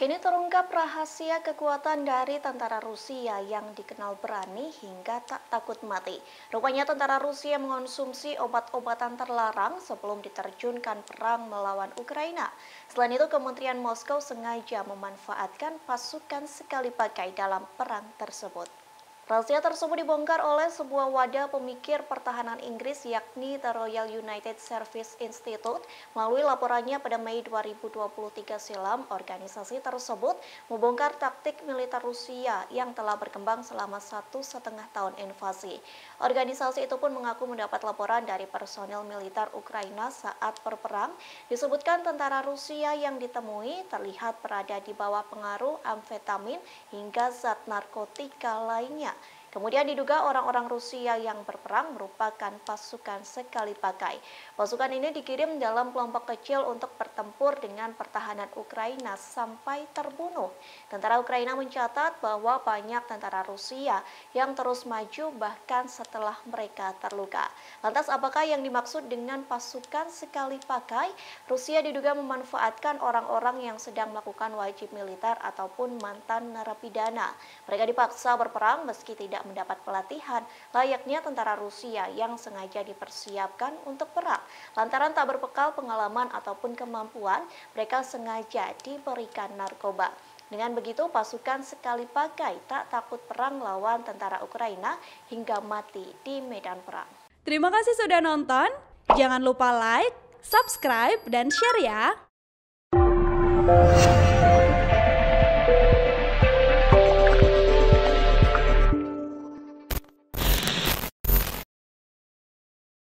Kini terungkap rahasia kekuatan dari tentara Rusia yang dikenal berani hingga tak takut mati. Rupanya tentara Rusia mengonsumsi obat-obatan terlarang sebelum diterjunkan perang melawan Ukraina. Selain itu, Kementerian Moskow sengaja memanfaatkan pasukan sekali pakai dalam perang tersebut. Rahasia tersebut dibongkar oleh sebuah wadah pemikir pertahanan Inggris yakni The Royal United Service Institute. Melalui laporannya pada Mei 2023 silam, organisasi tersebut membongkar taktik militer Rusia yang telah berkembang selama satu setengah tahun invasi. Organisasi itu pun mengaku mendapat laporan dari personel militer Ukraina saat berperang. Disebutkan tentara Rusia yang ditemui terlihat berada di bawah pengaruh amfetamin hingga zat narkotika lainnya. Kemudian diduga orang-orang Rusia yang berperang merupakan pasukan sekali pakai. Pasukan ini dikirim dalam kelompok kecil untuk bertempur dengan pertahanan Ukraina sampai terbunuh. Tentara Ukraina mencatat bahwa banyak tentara Rusia yang terus maju bahkan setelah mereka terluka. Lantas apakah yang dimaksud dengan pasukan sekali pakai? Rusia diduga memanfaatkan orang-orang yang sedang melakukan wajib militer ataupun mantan narapidana. Mereka dipaksa berperang meski tidak tidak mendapat pelatihan layaknya tentara Rusia yang sengaja dipersiapkan untuk perang. Lantaran tak berbekal pengalaman ataupun kemampuan, mereka sengaja diberikan narkoba. Dengan begitu, pasukan sekali pakai tak takut perang lawan tentara Ukraina hingga mati di medan perang. Terima kasih sudah nonton. Jangan lupa like, subscribe, dan share ya.